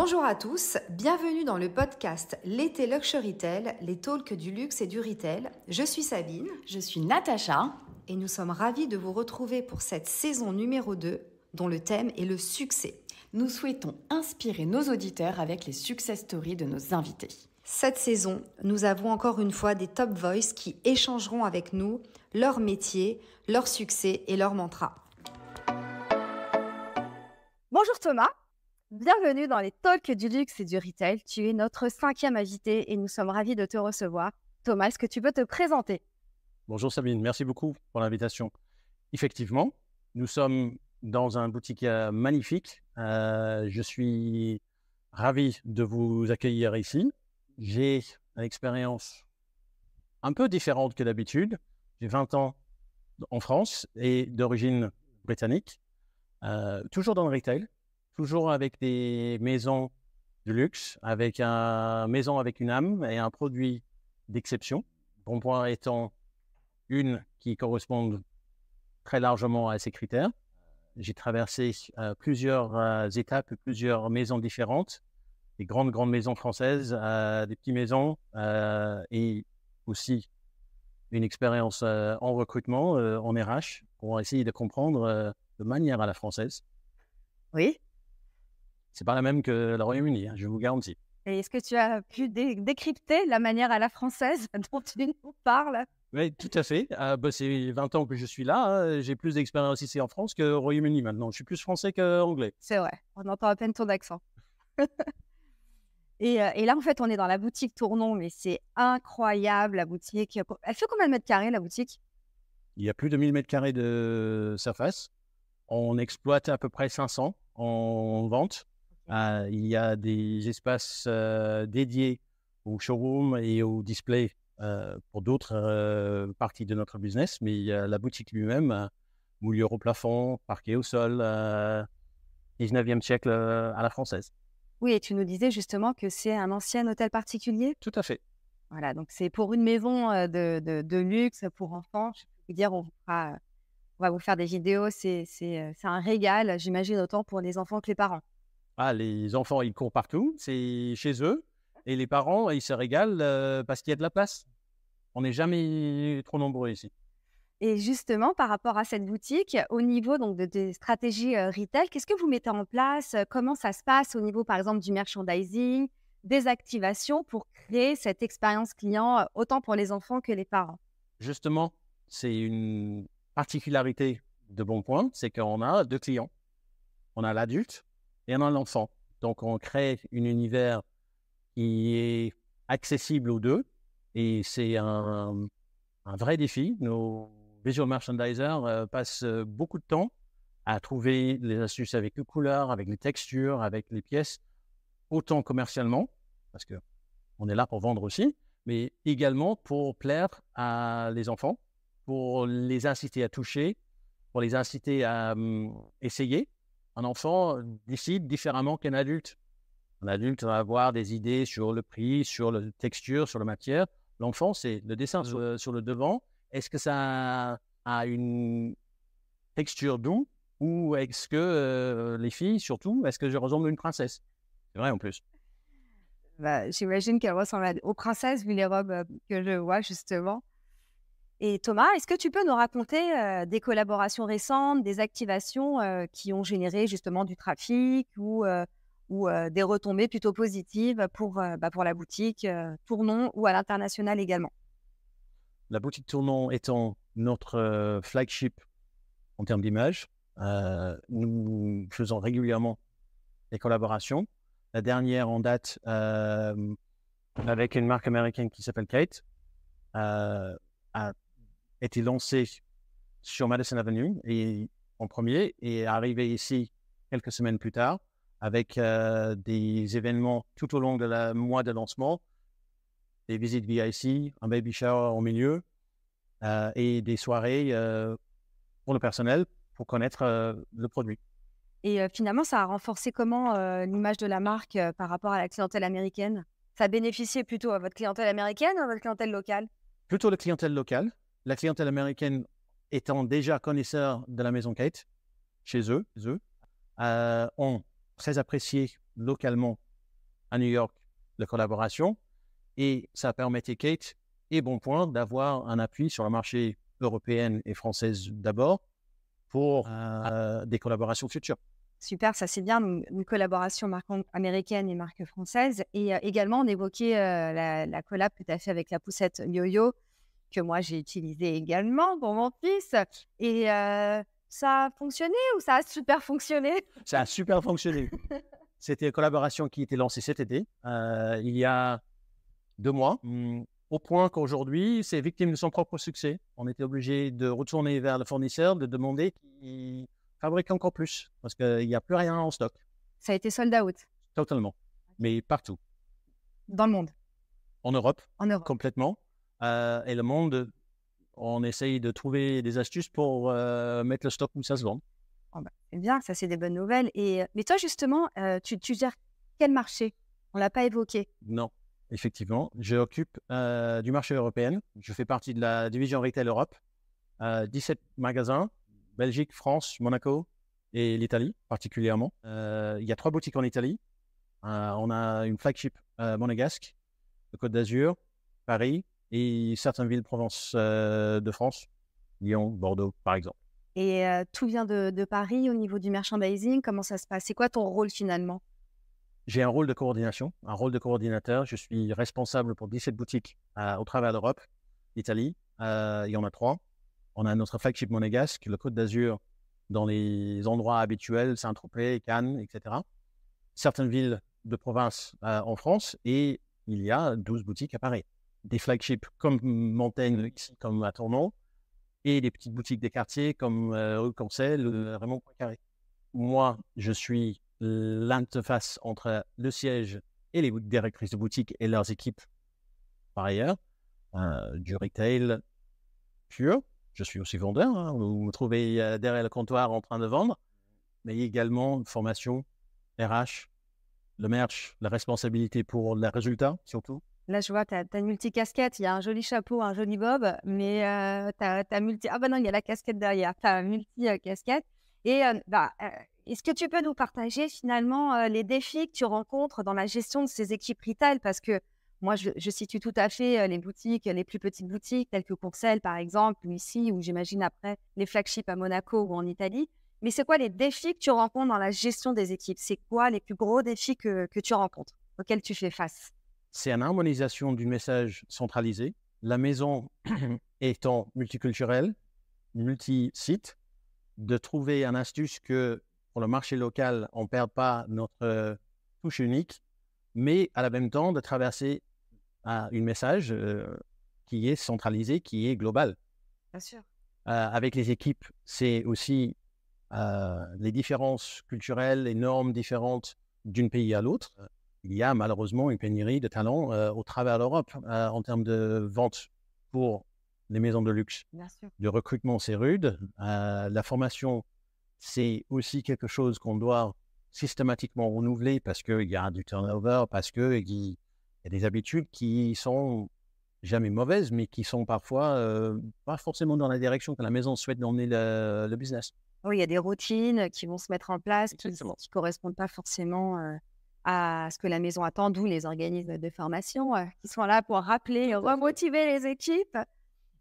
Bonjour à tous, bienvenue dans le podcast L'été Luxury Retail, les talks du luxe et du retail. Je suis Sabine. Je suis Natacha. Et nous sommes ravis de vous retrouver pour cette saison numéro 2 dont le thème est le succès. Nous souhaitons inspirer nos auditeurs avec les success stories de nos invités. Cette saison, nous avons encore une fois des top voice qui échangeront avec nous leur métier, leur succès et leur mantra. Bonjour Thomas. Bienvenue dans les talks du luxe et du retail. Tu es notre cinquième invité et nous sommes ravis de te recevoir. Thomas, est-ce que tu peux te présenter Bonjour Sabine, merci beaucoup pour l'invitation. Effectivement, nous sommes dans un boutique euh, magnifique. Euh, je suis ravi de vous accueillir ici. J'ai une expérience un peu différente que d'habitude. J'ai 20 ans en France et d'origine britannique, euh, toujours dans le retail, toujours avec des maisons de luxe, avec une maison avec une âme et un produit d'exception. Bon point étant une qui correspond très largement à ces critères. J'ai traversé euh, plusieurs euh, étapes, plusieurs maisons différentes, des grandes, grandes maisons françaises, euh, des petites maisons et aussi une expérience en recrutement, en RH, pour essayer de comprendre de manière à la française. Oui. C'est pas la même que le Royaume-Uni, hein, je vous garantis. Et est-ce que tu as pu décrypter la manière à la française dont tu nous parles Oui, tout à fait. Euh, c'est 20 ans que je suis là. Hein. J'ai plus d'expérience ici en France qu'au Royaume-Uni maintenant. Je suis plus français qu'anglais. C'est vrai. On entend à peine ton accent. et, euh, et, là, en fait, on est dans la boutique Tournon, mais c'est incroyable la boutique. Elle fait combien de mètres carrés la boutique Il y a plus de 1000 mètres carrés de surface. On exploite à peu près 500 en vente. Ah, il y a des espaces dédiés au showroom et au display pour d'autres parties de notre business, mais il y a la boutique lui-même, hein, moulure au plafond, parquet au sol, 19e siècle à la française. Oui, et tu nous disais justement que c'est un ancien hôtel particulier Tout à fait. Voilà, donc c'est pour une maison de, luxe pour enfants. Je peux vous dire, on va vous faire des vidéos. C'est un régal, j'imagine, autant pour les enfants que les parents. Ah, les enfants, ils courent partout, c'est chez eux. Et les parents, ils se régalent euh, parce qu'il y a de la place. On n'est jamais trop nombreux ici. Et justement, par rapport à cette boutique, au niveau donc de, des stratégies euh, retail, qu'est-ce que vous mettez en place euh, Comment ça se passe au niveau, par exemple, du merchandising, des activations pour créer cette expérience client, autant pour les enfants que les parents Justement, c'est une particularité de Bonpoint, c'est qu'on a deux clients. On a l'adulte et un enfant. Donc, on crée un univers qui est accessible aux deux et c'est un, vrai défi. Nos visual merchandisers euh, passent euh, beaucoup de temps à trouver les astuces avec les couleurs, avec les textures, avec les pièces, autant commercialement, parce que on est là pour vendre aussi, mais également pour plaire à les enfants, pour les inciter à toucher, pour les inciter à hum, essayer un enfant euh, décide différemment qu'un adulte. Un adulte va avoir des idées sur le prix, sur la texture, sur la matière. L'enfant, c'est le dessin mmh. euh, sur le, devant. Est-ce que ça a une texture doux ou est-ce que euh, les filles, surtout, est-ce que je ressemble à une princesse C'est vrai en plus. Bah, j'imagine qu'elle ressemble aux princesses, vu les robes que je vois justement. Et Thomas, est-ce que tu peux nous raconter des collaborations récentes, des activations qui ont généré justement du trafic ou, ou des retombées plutôt positives pour, bah, pour la boutique Tournon ou à l'international également La boutique Tournon étant notre flagship en termes d'image, nous faisons régulièrement des collaborations. La dernière en date avec une marque américaine qui s'appelle Kate a été lancé sur Madison Avenue et, en premier et arrivé ici quelques semaines plus tard avec euh, des événements tout au long de la mois de lancement, des visites VIC, un baby shower au milieu euh, et des soirées euh, pour le personnel pour connaître le produit. Et finalement, ça a renforcé comment l'image de la marque par rapport à la clientèle américaine Ça bénéficiait plutôt à votre clientèle américaine ou à votre clientèle locale Plutôt la clientèle locale la clientèle américaine étant déjà connaisseur de la maison Kate, chez eux, eux euh, ont très apprécié localement à New York la collaboration et ça permettait Kate et Bonpoint d'avoir un appui sur le marché européen et français d'abord pour ah. euh, des collaborations futures. Super, ça c'est bien, une collaboration marque américaine et marque française. Et euh, également, on évoquait la, collab que tu as fait avec la poussette Yo-Yo que moi j'ai utilisé également pour mon fils. Et ça a fonctionné ou ça a super fonctionné Ça a super fonctionné. C'était une collaboration qui a été lancée cet été, il y a deux mois, mmh, au point qu'aujourd'hui, c'est victime de son propre succès. On était obligé de retourner vers le fournisseur, de demander qu'il fabrique encore plus, parce qu'il n'y a plus rien en stock. Ça a été sold out Totalement, mais partout. Dans le monde En Europe, en Europe. complètement. Euh, et le monde, on essaye de trouver des astuces pour euh, mettre le stock où ça se vend. Ah bah, bien, ça c'est des bonnes nouvelles. Et, euh, mais toi justement, tu, tu, gères quel marché On ne l'a pas évoqué. Non, effectivement. je J'occupe du marché européen. Je fais partie de la division Retail Europe. 17 magasins, Belgique, France, Monaco et l'Italie particulièrement. Il y a trois boutiques en Italie. on a une flagship monégasque, le Côte d'Azur, Paris et certaines villes province euh, de France, Lyon, Bordeaux par exemple. Et euh, tout vient de, Paris au niveau du merchandising. Comment ça se passe C'est quoi ton rôle finalement J'ai un rôle de coordination, un rôle de coordinateur. Je suis responsable pour 17 boutiques euh, au travers d'Europe, Italie, il y en a trois. On a notre flagship monégasque, le Côte d'Azur, dans les endroits habituels, Saint-Tropez, Cannes, etc. Certaines villes de province en France et il y a 12 boutiques à Paris des flagships comme Montaigne, comme à Tournon, et des petites boutiques des quartiers comme euh, comme Raymond Poincaré. Moi, je suis l'interface entre le siège et les directrices de boutique et leurs équipes par ailleurs, euh, du retail pur. Je suis aussi vendeur, hein. vous me trouvez euh, derrière le comptoir en train de vendre, mais également formation, RH, le merch, la responsabilité pour les résultats surtout, Là, je vois, tu as, une multicasquette, il y a un joli chapeau, un joli bob, mais tu as, multi. Ah, ben non, il y a la casquette derrière, tu as multi-casquette. Et bah, est-ce que tu peux nous partager finalement les défis que tu rencontres dans la gestion de ces équipes retail Parce que moi, je, situe tout à fait les boutiques, les plus petites boutiques, telles que Courcelles, par exemple, ou ici, ou j'imagine après les flagships à Monaco ou en Italie. Mais c'est quoi les défis que tu rencontres dans la gestion des équipes C'est quoi les plus gros défis que tu rencontres, auxquels tu fais face c'est une harmonisation du message centralisé, la maison étant multiculturelle, multi-site, de trouver un astuce que pour le marché local, on ne perde pas notre euh, touche unique, mais à la même temps de traverser euh, un message euh, qui est centralisé, qui est global. Bien sûr. avec les équipes, c'est aussi les différences culturelles, les normes différentes d'un pays à l'autre il y a malheureusement une pénurie de talents euh, au travers de l'Europe euh, en termes de vente pour les maisons de luxe. Le recrutement, c'est rude. Euh, la formation, c'est aussi quelque chose qu'on doit systématiquement renouveler parce qu'il y a du turnover, parce qu'il y a des habitudes qui sont jamais mauvaises, mais qui sont parfois pas forcément dans la direction que la maison souhaite d'emmener le, business. Oui, il y a des routines qui vont se mettre en place, qui ne correspondent pas forcément à ce que la maison attend, d'où les organismes de formation euh, qui sont là pour rappeler, remotiver les équipes.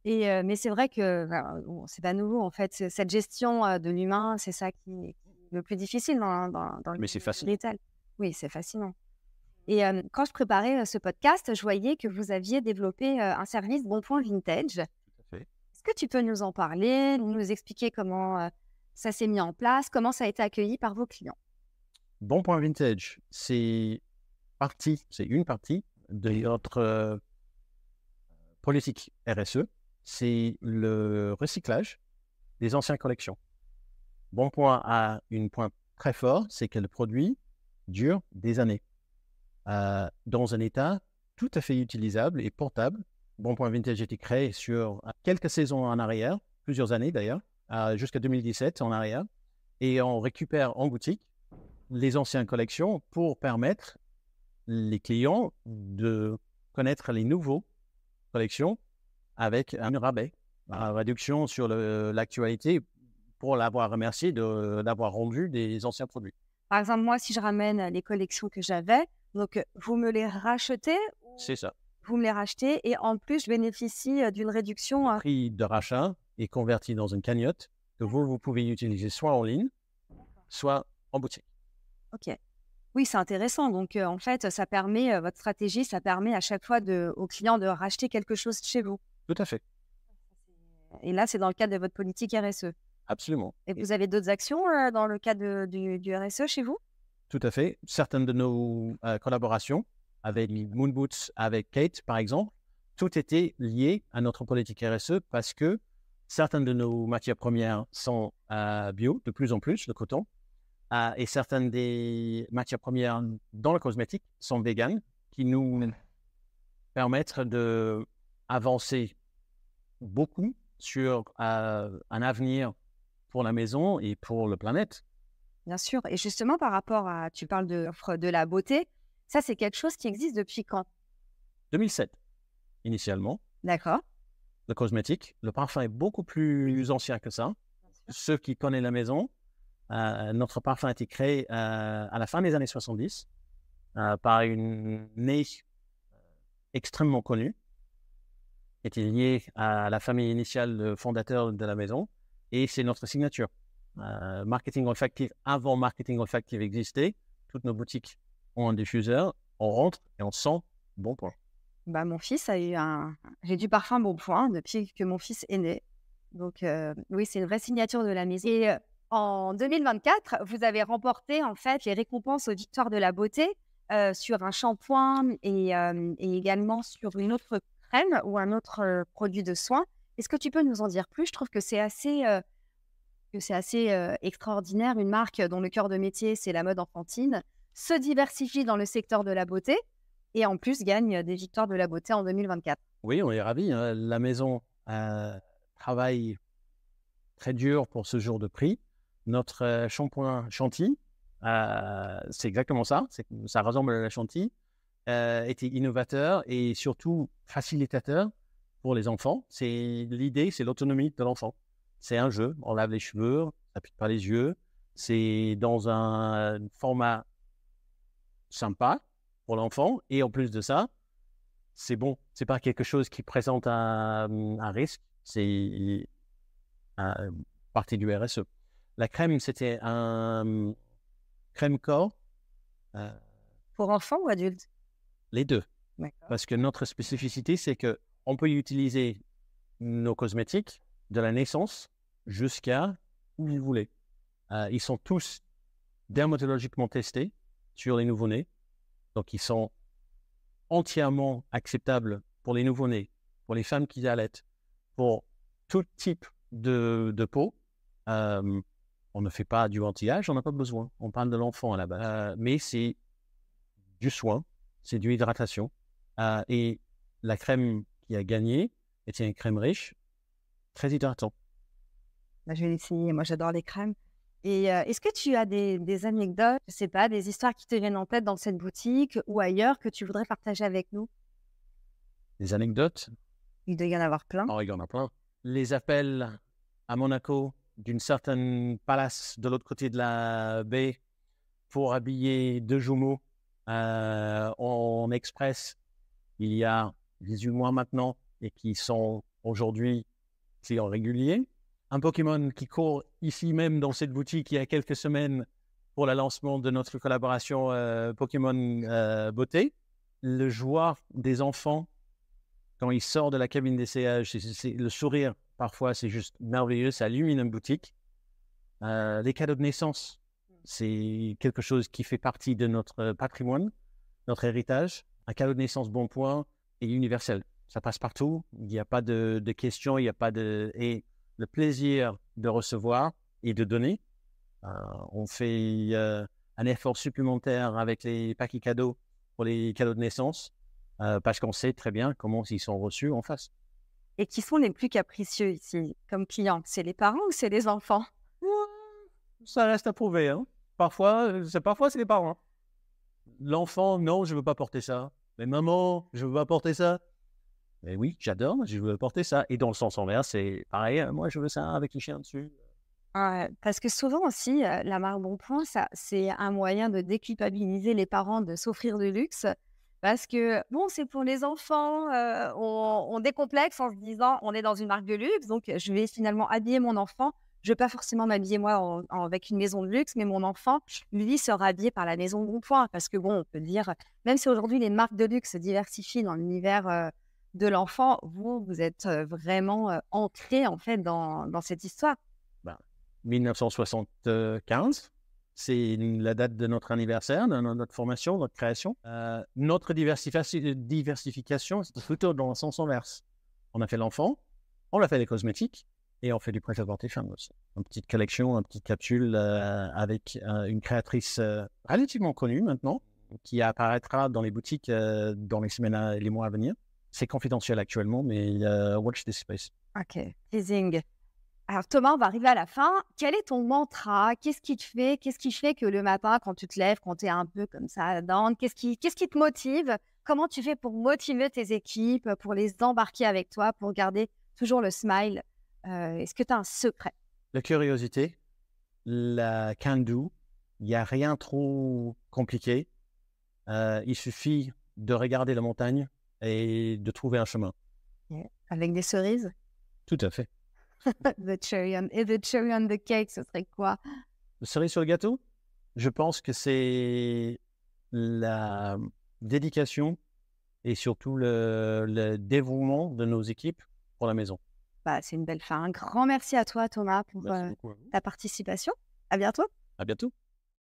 Et, euh, mais c'est vrai que ce ben, c'est pas nouveau, en fait, cette gestion euh, de l'humain, c'est ça qui est le plus difficile dans, dans, dans le Mais c'est Oui, c'est fascinant. Et quand je préparais ce podcast, je voyais que vous aviez développé un service Bon Point Vintage. Est-ce que tu peux nous en parler, nous expliquer comment ça s'est mis en place, comment ça a été accueilli par vos clients Bon point vintage, c'est partie, c'est une partie de notre euh, politique RSE, c'est le recyclage des anciennes collections. Bon point a une point très fort, c'est que le produit dure des années euh, dans un état tout à fait utilisable et portable. Bon point vintage a été créé sur quelques saisons en arrière, plusieurs années d'ailleurs, euh, jusqu'à 2017 en arrière, et on récupère en boutique les anciennes collections pour permettre les clients de connaître les nouveaux collections avec un rabais, une réduction sur l'actualité pour l'avoir remercié d'avoir rendu des anciens produits. Par exemple, moi, si je ramène les collections que j'avais, donc vous me les rachetez C'est ça. Vous me les rachetez et en plus, je bénéficie euh, d'une réduction. Le euh, prix de rachat est converti dans une cagnotte que vous, vous pouvez utiliser soit en ligne, soit en boutique. OK. Oui, c'est intéressant. Donc, euh, en fait, ça permet, euh, votre stratégie, ça permet à chaque fois aux au client de racheter quelque chose chez vous. Tout à fait. Et là, c'est dans le cadre de votre politique RSE. Absolument. Et vous avez d'autres actions euh, dans le cadre du, du, RSE chez vous Tout à fait. Certaines de nos collaborations avec Moonboots, avec Kate, par exemple, tout était lié à notre politique RSE parce que certaines de nos matières premières sont bio de plus en plus, le coton. Ah, et certaines des matières premières dans le cosmétique sont véganes, qui nous mmh. permettent d'avancer beaucoup sur euh, un avenir pour la maison et pour la planète. Bien sûr. Et justement, par rapport à, tu parles de de la beauté, ça, c'est quelque chose qui existe depuis quand 2007, initialement. D'accord. Le cosmétique, le parfum est beaucoup plus ancien que ça. Ceux qui connaissent la maison euh, notre parfum a été créé euh, à la fin des années 70 euh, par une née extrêmement connue, qui était liée à la famille initiale fondateur de la maison, et c'est notre signature. marketing Olfactive, avant marketing Olfactive existait, toutes nos boutiques ont un diffuseur, on rentre et on sent bon point. Bah, mon fils a eu un. J'ai du parfum bon point depuis que mon fils est né. Donc, oui, c'est une vraie signature de la maison. En 2024, vous avez remporté en fait les récompenses aux victoires de la beauté euh, sur un shampoing euh, et, également sur une autre crème ou un autre euh, produit de soin. Est-ce que tu peux nous en dire plus Je trouve que c'est assez, que c'est assez extraordinaire. Une marque dont le cœur de métier, c'est la mode enfantine, se diversifie dans le secteur de la beauté et en plus gagne des victoires de la beauté en 2024. Oui, on est ravis. Hein. La maison travaille très dur pour ce jour de prix notre euh, shampoing Chantilly, euh, c'est exactement ça, ça ressemble à la Chantilly, euh, était innovateur et surtout facilitateur pour les enfants. C'est l'idée, c'est l'autonomie de l'enfant. C'est un jeu, on lave les cheveux, on n'appuie pas les yeux. C'est dans un format sympa pour l'enfant et en plus de ça, c'est bon. C'est pas quelque chose qui présente un, un risque. C'est partie du RSE. La crème, c'était un hum, crème corps. Euh, pour enfants ou adultes Les deux. Parce que notre spécificité, c'est que on peut utiliser nos cosmétiques de la naissance jusqu'à où vous voulez. Euh, ils sont tous dermatologiquement testés sur les nouveau-nés. Donc, ils sont entièrement acceptables pour les nouveau-nés, pour les femmes qui allaitent, pour tout type de, peau. Euh, on ne fait pas du anti-âge, on n'a pas besoin. On parle de l'enfant à la base. Euh, mais c'est du soin, c'est de l'hydratation. Euh, et la crème qui a gagné était une crème riche, très hydratante. Bah, je vais l'essayer. Moi, j'adore les crèmes. Et euh, est-ce que tu as des, anecdotes, je sais pas, des histoires qui te viennent en tête dans cette boutique ou ailleurs que tu voudrais partager avec nous Des anecdotes Il doit y en avoir plein. Oh, il y en a plein. Les appels à Monaco, d'une certaine palace de l'autre côté de la baie pour habiller deux jumeaux euh, en express il y a 18 mois maintenant et qui sont aujourd'hui clients réguliers. Un Pokémon qui court ici même dans cette boutique il y a quelques semaines pour le lancement de notre collaboration euh, Pokémon euh, Beauté. Le joueur des enfants quand il sort de la cabine d'essayage, le sourire, parfois, c'est juste merveilleux. Ça illumine une boutique. Euh, les cadeaux de naissance, mmh. c'est quelque chose qui fait partie de notre euh, patrimoine, notre héritage. Un cadeau de naissance bon point est universel. Ça passe partout. Il n'y a pas de, questions, il n'y a pas de. Et le plaisir de recevoir et de donner. Euh, on fait un effort supplémentaire avec les paquets cadeaux pour les cadeaux de naissance parce qu'on sait très bien comment ils sont reçus en face. Et qui sont les plus capricieux ici comme clients C'est les parents ou c'est les enfants Ça reste à prouver. Hein. Parfois, parfois c'est les parents. L'enfant, non, je ne veux pas porter ça. Mais maman, je ne veux pas porter ça. Mais oui, j'adore, je veux porter ça. Et dans le sens inverse, c'est pareil, hein, moi je veux ça avec les chiens dessus. parce que souvent aussi, la marque Bon Point, c'est un moyen de déculpabiliser les parents de s'offrir de luxe parce que, bon, c'est pour les enfants, on, décomplexe en se disant, on est dans une marque de luxe, donc je vais finalement habiller mon enfant. Je ne vais pas forcément m'habiller moi avec une maison de luxe, mais mon enfant, lui, sera habillé par la maison de point. Parce que, bon, on peut dire, même si aujourd'hui les marques de luxe se diversifient dans l'univers de l'enfant, vous, vous êtes vraiment ancré, en fait, dans, dans cette histoire. 1975, ben, c'est la date de notre anniversaire, de notre formation, de notre création. Euh, notre euh, diversification, c'est plutôt dans le sens inverse. On a fait l'enfant, on a fait les cosmétiques et on fait du prêt-à-porter aussi. Une petite collection, une petite capsule euh, avec une créatrice relativement connue maintenant qui apparaîtra dans les boutiques dans les semaines et les mois à venir. C'est confidentiel actuellement, mais watch this space. OK. Teasing. Alors Thomas, on va arriver à la fin. Quel est ton mantra Qu'est-ce qui te fait Qu'est-ce qui fait que le matin, quand tu te lèves, quand tu es un peu comme ça dans, qu'est-ce qui, qu'est-ce qui te motive Comment tu fais pour motiver tes équipes, pour les embarquer avec toi, pour garder toujours le smile euh, Est-ce que tu as un secret La curiosité, la can-do, il n'y a rien trop compliqué. Euh, il suffit de regarder la montagne et de trouver un chemin. Avec des cerises Tout à fait. the cherry on... the cherry on the cake, ce serait quoi Le cerise sur le gâteau Je pense que c'est la dédication et surtout le, dévouement de nos équipes pour la maison. Bah, c'est une belle fin. Un grand merci à toi, Thomas, pour euh, ta participation. À bientôt. À bientôt.